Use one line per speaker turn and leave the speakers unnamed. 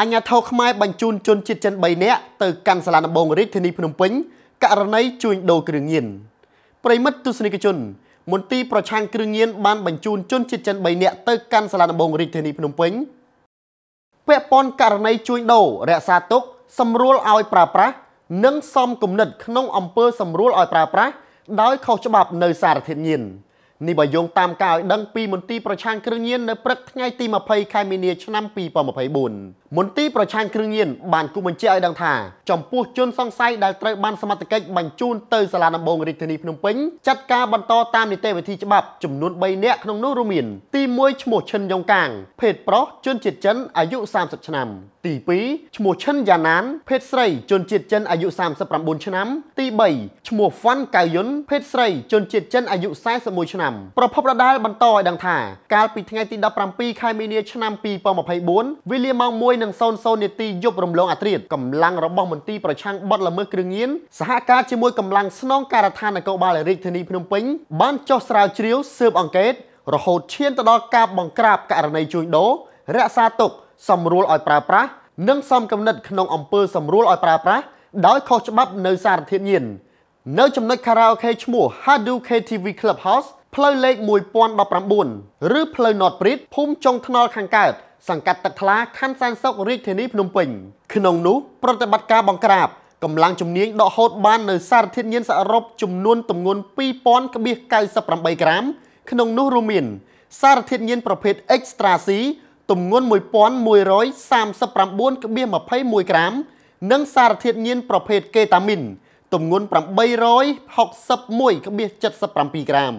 អញ្ញាធរខ្មែរបញ្ជូនជនជាតិចិន3នាក់ទៅកាន់សាលាដំបងរាជធានីភ្នំពេញករណីជួញដូរគ្រឿងញៀនប្រិមិត្តទស្សនិកជនមន្ទីរប្រឆាំងគ្រឿងញៀនបានបញ្ជូនជនជាតិចិន3នាក់ទៅកាន់សាលាដំបងរាជធានីភ្នំពេញពាក់ព័ន្ធករណីជួញដូររក្សាទុក សម្រួលឲ្យប្រើប្រាស់និងសំគំនិត ក្នុងអំពើសម្រួលឲ្យប្រើប្រាស់ដោយខុសច្បាប់នៅ សារធាតុញៀននេះបើយោងតាមការឲ្យដឹងពីមន្ទីរប្រឆាំងគ្រឿងញៀននៅព្រឹកថ្ងៃទី20ខែមីនាឆ្នាំ2024មន្ទីរប្រឆាំងគ្រឿងញៀនបានគូបញ្ជាឲ្យដឹងថាចំពោះជនសង្ស័យដែលត្រូវបានសមត្ថកិច្ចបញ្ជូនទៅសាលាដំបងរាជធានីភ្នំពេញចាត់ការបន្តតាមនីតិវិធីច្បាប់ចំនួន3នាក់ក្នុងនោះរួមមាន ទី1ឈ្មោះឈិនយ៉ុងកាងភេទប្រុសជនជាតិចិនអាយុ30ឆ្នាំទី2ឈ្មោះឈិនយ៉ាណាន ភេទស្រីជនជាតិចិនអាយុ39ឆ្នាំ ទី3ឈ្មោះហ្វាន់កៅយុនភេទស្រីជនជាតិចិនអាយុ41ឆ្នាំប្រភពដដែលបន្តឲ្យដឹងថាកាលពីថ្ងៃទី17ខែមីនាឆ្នាំ2024វេលាម៉ោង1និង00នាទីយប់រំលងអាត្រៀតកម្លាំងរបស់មន្ទីរប្រឆាំងបទល្មើសគ្រឿងញៀនសហការជាមួយកម្លាំងស្នងការដ្ឋាននគរបាលរាជធានីភ្នំពេញបានចុះស្រាវជ្រាវស៊ើបអង្កេត រហូតឈានទៅដល់ការបង្ក្រាបករណីជួញដូររក្សាទុក សម្រួលឲ្យប្រើប្រាស់និងសំកំណត់ក្នុងអំពើសម្រួលឲ្យប្រើប្រាស់ដោយខុសច្បាប់នៅសារធាតុញៀននៅចំណុចខារ៉ាអូខេឈ្មោះ Hadu KTV Clubhouse ផ្លូវលេខ1019ឬផ្លូវ North Bridge ភូមិចុងថ្នល់ខាងកើតសង្កាត់ទឹកថ្លាខណ្ឌសែនសុខរាជធានីភ្នំពេញ ក្នុងនោះប្រតិបត្តិការបង្ក្រាបកម្លាំងជំនាញដកហូតបាននៅសារធាតុញៀនសរុបចំនួនទម្ងន់2098ក្រាមក្នុងនោះរួមមានសារធាតុញៀនប្រភេទ Extra C ទម្ងន់1139.21ក្រាម និងសារធាតុញៀនប្រភេទកេតាមីនទម្ងន់861.77ក្រាម